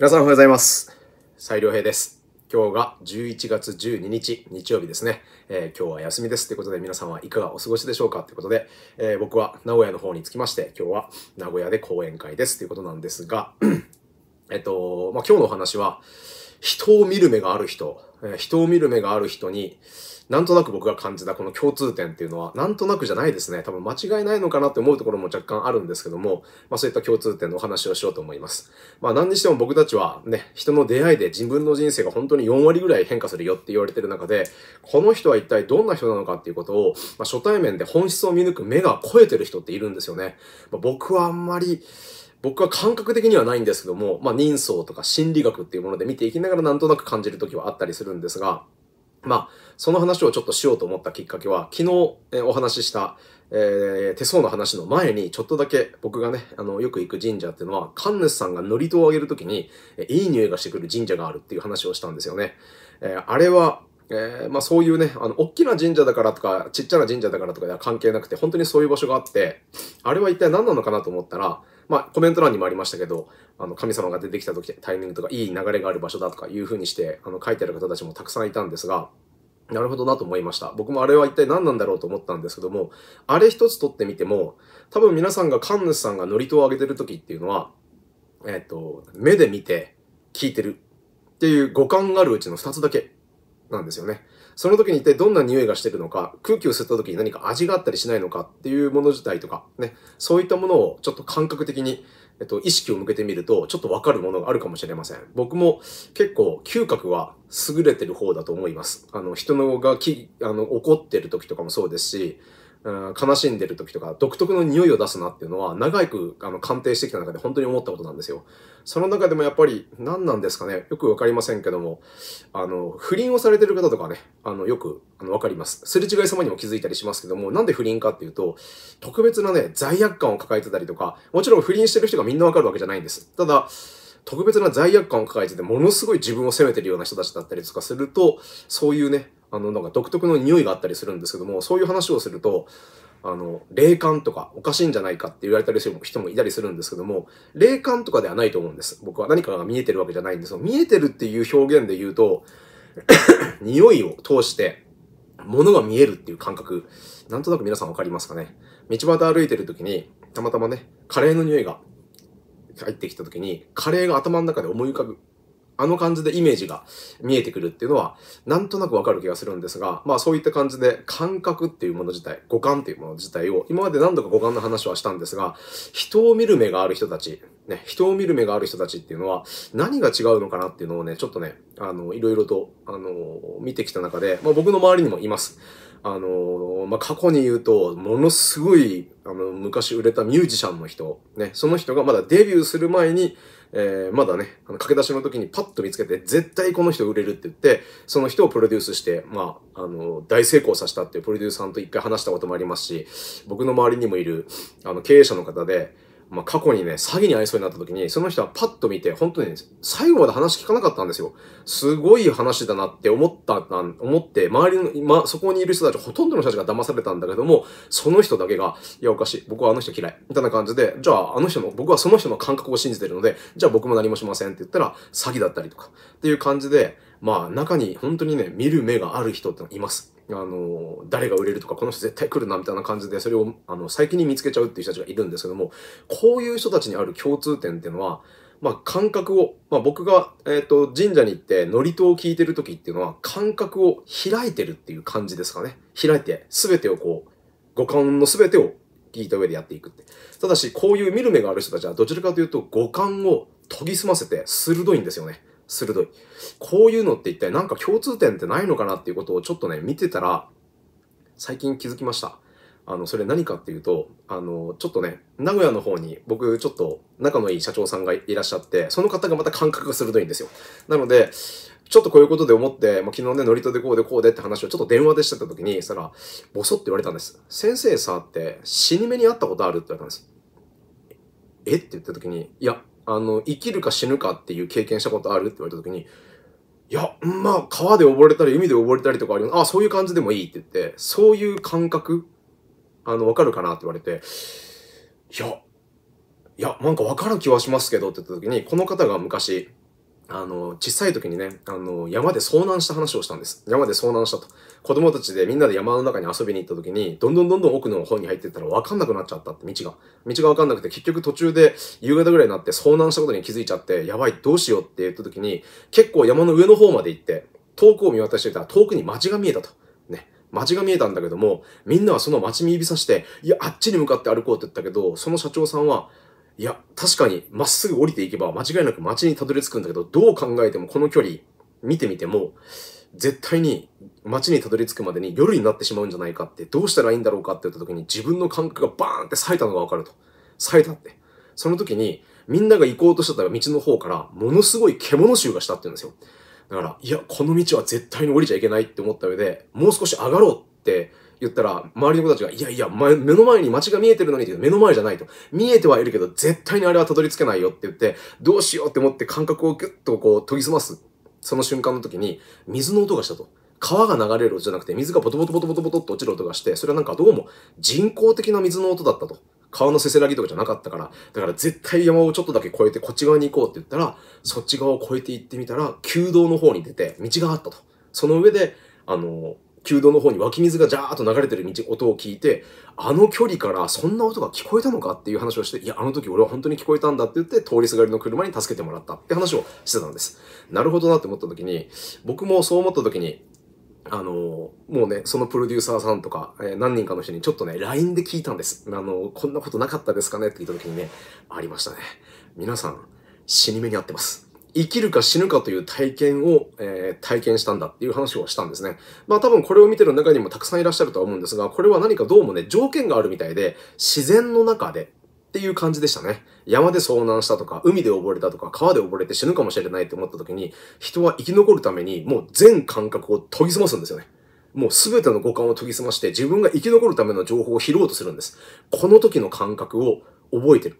皆さんおはようございます。斉良平です。今日が11月12日、日曜日ですね。えー、今日は休みですということで、皆さんはいかがお過ごしでしょうかということで、えー、僕は名古屋の方に着きまして、今日は名古屋で講演会ですということなんですが、えっと、まあ、今日のお話は、人を見る目がある人、え人を見る目がある人に、なんとなく僕が感じたこの共通点っていうのは、なんとなくじゃないですね。多分間違いないのかなって思うところも若干あるんですけども、まあそういった共通点のお話をしようと思います。まあ何にしても僕たちはね、人の出会いで自分の人生が本当に4割ぐらい変化するよって言われてる中で、この人は一体どんな人なのかっていうことを、まあ初対面で本質を見抜く目が超えてる人っているんですよね。まあ、僕はあんまり、僕は感覚的にはないんですけども、まあ、人相とか心理学っていうもので見ていきながらなんとなく感じる時はあったりするんですが、まあ、その話をちょっとしようと思ったきっかけは、昨日、えお話しした、えー、手相の話の前に、ちょっとだけ僕がね、あの、よく行く神社っていうのは、神主さんが祝詞をあげるときに、えいい匂いがしてくる神社があるっていう話をしたんですよね。えー、あれは、えー、まあそういうね、あの、大きな神社だからとか、ちっちゃな神社だからとかでは関係なくて、本当にそういう場所があって、あれは一体何なのかなと思ったら、まあ、コメント欄にもありましたけど、あの、神様が出てきた時、タイミングとか、いい流れがある場所だとかいうふうにして、あの、書いてある方たちもたくさんいたんですが、なるほどなと思いました。僕もあれは一体何なんだろうと思ったんですけども、あれ一つ取ってみても、多分皆さんが神主さんが祝詞を上げてる時っていうのは、えっ、ー、と、目で見て、聞いてるっていう五感があるうちの二つだけなんですよね。その時に一体どんな匂いがしてるのか、空気を吸った時に何か味があったりしないのかっていうもの自体とか、ね、そういったものをちょっと感覚的に、えっと、意識を向けてみると、ちょっとわかるものがあるかもしれません。僕も結構嗅覚は優れてる方だと思います。あの、人のがき、あの、怒ってる時とかもそうですし、うん、悲しんでる時とか独特の匂いを出すなっていうのは長くあの鑑定してきた中で本当に思ったことなんですよ。その中でもやっぱり何なんですかねよくわかりませんけどもあの不倫をされてる方とかねあのよくあのわかります。すれ違い様にも気づいたりしますけどもなんで不倫かっていうと特別なね罪悪感を抱えてたりとかもちろん不倫してる人がみんなわかるわけじゃないんです。ただ特別な罪悪感を抱えててものすごい自分を責めてるような人たちだったりとかするとそういうねあの、なんか独特の匂いがあったりするんですけども、そういう話をすると、あの、霊感とかおかしいんじゃないかって言われたりする人もいたりするんですけども、霊感とかではないと思うんです。僕は何かが見えてるわけじゃないんです見えてるっていう表現で言うと 匂いを通して、ものが見えるっていう感覚、なんとなく皆さんわかりますかね。道端歩いてる時に、たまたまね、カレーの匂いが入ってきた時に、カレーが頭の中で思い浮かぶあの感じでイメージが見えてくるっていうのは、なんとなくわかる気がするんですが、まあそういった感じで感覚っていうもの自体、五感っていうもの自体を、今まで何度か五感の話はしたんですが、人を見る目がある人たち、ね、人を見る目がある人たちっていうのは、何が違うのかなっていうのをね、ちょっとね、あの、いろいろと、あの、見てきた中で、まあ僕の周りにもいます。あのまあ、過去に言うと、ものすごい、あの、昔売れたミュージシャンの人、ね、その人がまだデビューする前に、えー、まだね、あの駆け出しの時にパッと見つけて、絶対この人売れるって言って、その人をプロデュースして、まあ、あの、大成功させたっていうプロデューサーと一回話したこともありますし、僕の周りにもいる、あの、経営者の方で、まあ、過去にね、詐欺に遭いそうになった時に、その人はパッと見て、本当に、ね、最後まで話聞かなかったんですよ。すごい話だなって思った思って、周りの、ま、そこにいる人たち、ほとんどの人たちが騙されたんだけども、その人だけが、いや、おかしい。僕はあの人嫌い。みたいな感じで、じゃあ、あの人の、僕はその人の感覚を信じてるので、じゃあ僕も何もしませんって言ったら、詐欺だったりとか、っていう感じで、まあ、中に本当にね、見る目がある人ってのいます。あの、誰が売れるとか、この人絶対来るな、みたいな感じで、それを、あの、最近に見つけちゃうっていう人たちがいるんですけども、こういう人たちにある共通点っていうのは、まあ、感覚を、まあ、僕が、えっ、ー、と、神社に行って祝詞を聞いてる時っていうのは、感覚を開いてるっていう感じですかね。開いて、すべてをこう、五感のすべてを聞いた上でやっていくって。ただし、こういう見る目がある人たちは、どちらかというと、五感を研ぎ澄ませて鋭いんですよね。鋭い。こういうのって一体なんか共通点ってないのかなっていうことをちょっとね、見てたら、最近気づきました。あの、それ何かっていうと、あの、ちょっとね、名古屋の方に僕ちょっと仲のいい社長さんがいらっしゃって、その方がまた感覚が鋭いんですよ。なので、ちょっとこういうことで思って、まあ、昨日ね、ノリとでこうでこうでって話をちょっと電話でしてた時に、したら、ボソって言われたんです。先生さって死に目に会ったことあるって言われたんです。えって言った時に、いや、あの、生きるか死ぬかっていう経験したことあるって言われた時に、いや、まあ、川で溺れたり、海で溺れたりとかあるよ。あ、そういう感じでもいいって言って、そういう感覚、あの、わかるかなって言われて、いや、いや、なんかわかる気はしますけどって言った時に、この方が昔、あの、小さい時にね、あの、山で遭難した話をしたんです。山で遭難したと。子供たちでみんなで山の中に遊びに行った時に、どんどんどんどん奥の方に入ってったら分かんなくなっちゃったって、道が。道が分かんなくて、結局途中で夕方ぐらいになって遭難したことに気づいちゃって、やばい、どうしようって言った時に、結構山の上の方まで行って、遠くを見渡してたら遠くに街が見えたと。ね。街が見えたんだけども、みんなはその街に指さして、いや、あっちに向かって歩こうって言ったけど、その社長さんは、いや、確かにまっすぐ降りていけば間違いなく街にたどり着くんだけど、どう考えてもこの距離見てみても、絶対に街にたどり着くまでに夜になってしまうんじゃないかって、どうしたらいいんだろうかって言った時に自分の感覚がバーンって冴えたのがわかると。冴えたって。その時に、みんなが行こうとしてた道の方から、ものすごい獣臭がしたって言うんですよ。だから、いや、この道は絶対に降りちゃいけないって思った上で、もう少し上がろうって言ったら、周りの子たちが、いやいや、前目の前に街が見えてるのにって目の前じゃないと。見えてはいるけど、絶対にあれはたどり着けないよって言って、どうしようって思って感覚をギュッとこう研ぎ澄ますその瞬間の時に、水の音がしたと。川が流れる音じゃなくて、水がボトボトボトボトボトっと落ちる音がして、それはなんかどうも人工的な水の音だったと。川のせせらぎとかじゃなかったから、だから絶対山をちょっとだけ越えてこっち側に行こうって言ったら、そっち側を越えて行ってみたら、旧道の方に出て道があったと。その上で、あの旧道の方に湧き水がジャーッと流れてる道音を聞いてあの距離からそんな音が聞こえたのかっていう話をしていやあの時俺は本当に聞こえたんだって言って通りすがりの車に助けてもらったって話をしてたんですなるほどなって思った時に僕もそう思った時にあのもうね、そのプロデューサーさんとか、えー、何人かの人にちょっとね、LINE で聞いたんです。あのこんなことなかったですかねって言った時にね、ありましたね。皆さん、死に目に遭ってます。生きるか死ぬかという体験を、えー、体験したんだっていう話をしたんですね。まあ多分これを見てる中にもたくさんいらっしゃるとは思うんですが、これは何かどうもね、条件があるみたいで、自然の中でっていう感じでしたね。山で遭難したとか、海で溺れたとか、川で溺れて死ぬかもしれないって思った時に、人は生き残るためにもう全感覚を研ぎ澄ますんですよね。もう全ての五感を研ぎ澄まして自分が生き残るための情報を拾おうとするんです。この時の感覚を覚えてる。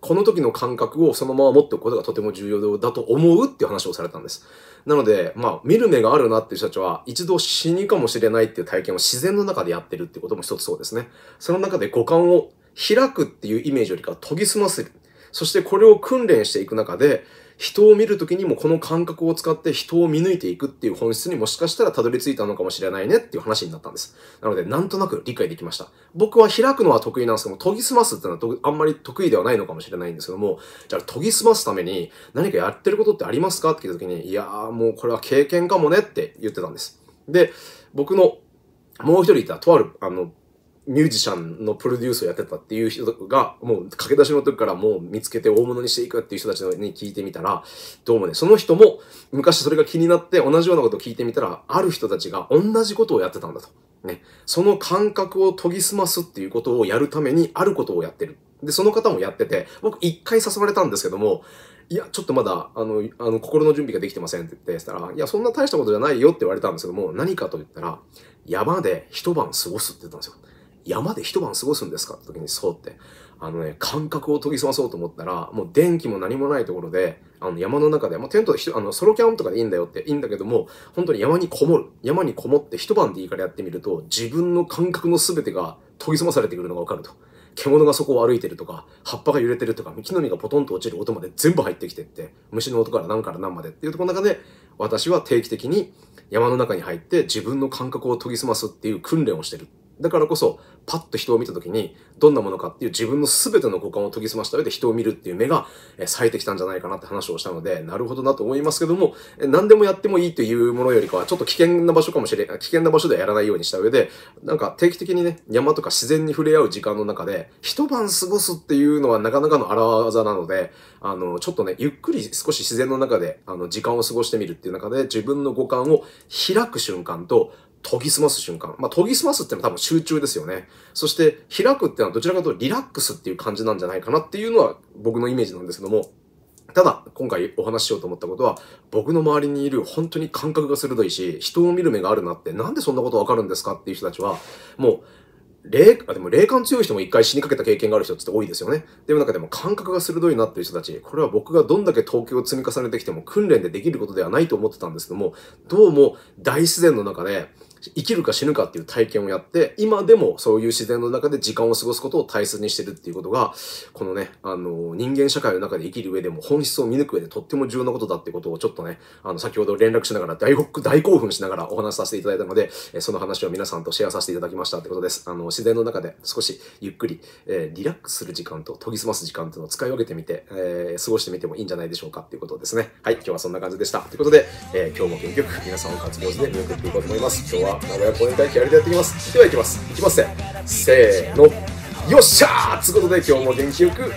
この時の感覚をそのまま持っておくことがとても重要だと思うっていう話をされたんです。なので、まあ、見る目があるなっていう人たちは、一度死にかもしれないっていう体験を自然の中でやってるってことも一つそうですね。その中で五感を開くっていうイメージよりか研ぎ澄ませる。そしてこれを訓練していく中で、人を見る時にもこの感覚を使って人を見抜いていくっていう本質にもしかしたらたどり着いたのかもしれないねっていう話になったんです。なので、なんとなく理解できました。僕は開くのは得意なんですけども、研ぎ澄ますってのはあんまり得意ではないのかもしれないんですけども、じゃあ研ぎ澄ますために何かやってることってありますかって聞いた時に、いやーもうこれは経験かもねって言ってたんです。で、僕のもう一人いたとある、あの、ミュージシャンのプロデュースをやってたっていう人が、もう駆け出しの時からもう見つけて大物にしていくっていう人たちに聞いてみたら、どうもね、その人も昔それが気になって同じようなことを聞いてみたら、ある人たちが同じことをやってたんだと。ね。その感覚を研ぎ澄ますっていうことをやるためにあることをやってる。で、その方もやってて、僕一回誘われたんですけども、いや、ちょっとまだ、あの、あの、心の準備ができてませんって言ってたら、いや、そんな大したことじゃないよって言われたんですけども、何かと言ったら、山で一晩過ごすって言ったんですよ。山で一晩過ごすんですかって時に、そうって。あのね、感覚を研ぎ澄まそうと思ったら、もう電気も何もないところで、あの山の中で、まあ、テントであのソロキャンプとかでいいんだよって、いいんだけども、本当に山にこもる。山にこもって一晩でいいからやってみると、自分の感覚の全てが研ぎ澄まされてくるのがわかると。獣がそこを歩いてるとか、葉っぱが揺れてるとか、木の実がポトンと落ちる音まで全部入ってきてって、虫の音から何から何までっていうところの中で、私は定期的に山の中に入って自分の感覚を研ぎ澄ますっていう訓練をしてる。だからこそ、パッと人を見た時に、どんなものかっていう自分の全ての五感を研ぎ澄ました上で人を見るっていう目が冴えてきたんじゃないかなって話をしたので、なるほどなと思いますけども、何でもやってもいいというものよりかは、ちょっと危険な場所かもしれない、危険な場所ではやらないようにした上で、なんか定期的にね、山とか自然に触れ合う時間の中で、一晩過ごすっていうのはなかなかの荒技なので、あの、ちょっとね、ゆっくり少し自然の中で、あの、時間を過ごしてみるっていう中で、自分の五感を開く瞬間と、研ぎ澄ます瞬間。まあ、研ぎ澄ますってのは多分集中ですよね。そして、開くっていうのはどちらかというとリラックスっていう感じなんじゃないかなっていうのは僕のイメージなんですけども、ただ、今回お話ししようと思ったことは、僕の周りにいる本当に感覚が鋭いし、人を見る目があるなって、なんでそんなことわかるんですかっていう人たちは、もう、霊、あ、でも霊感強い人も一回死にかけた経験がある人って多いですよね。でも中でも感覚が鋭いなっていう人たち、これは僕がどんだけ東京を積み重ねてきても訓練でできることではないと思ってたんですけども、どうも大自然の中で、生きるか死ぬかっていう体験をやって、今でもそういう自然の中で時間を過ごすことを大切にしてるっていうことが、このね、あの、人間社会の中で生きる上でも本質を見抜く上でとっても重要なことだってことをちょっとね、あの、先ほど連絡しながら大大興奮しながらお話しさせていただいたので、その話を皆さんとシェアさせていただきましたってことです。あの、自然の中で少しゆっくり、えー、リラックスする時間と研ぎ澄ます時間っていうのを使い分けてみて、えー、過ごしてみてもいいんじゃないでしょうかっていうことですね。はい、今日はそんな感じでした。ということで、えー、今日も元気よく皆さんを活動して見送っていこうと思います。今日はは名古屋公演会気合でやっていきますではいきますいきますせーのよっしゃーということで今日も元気よく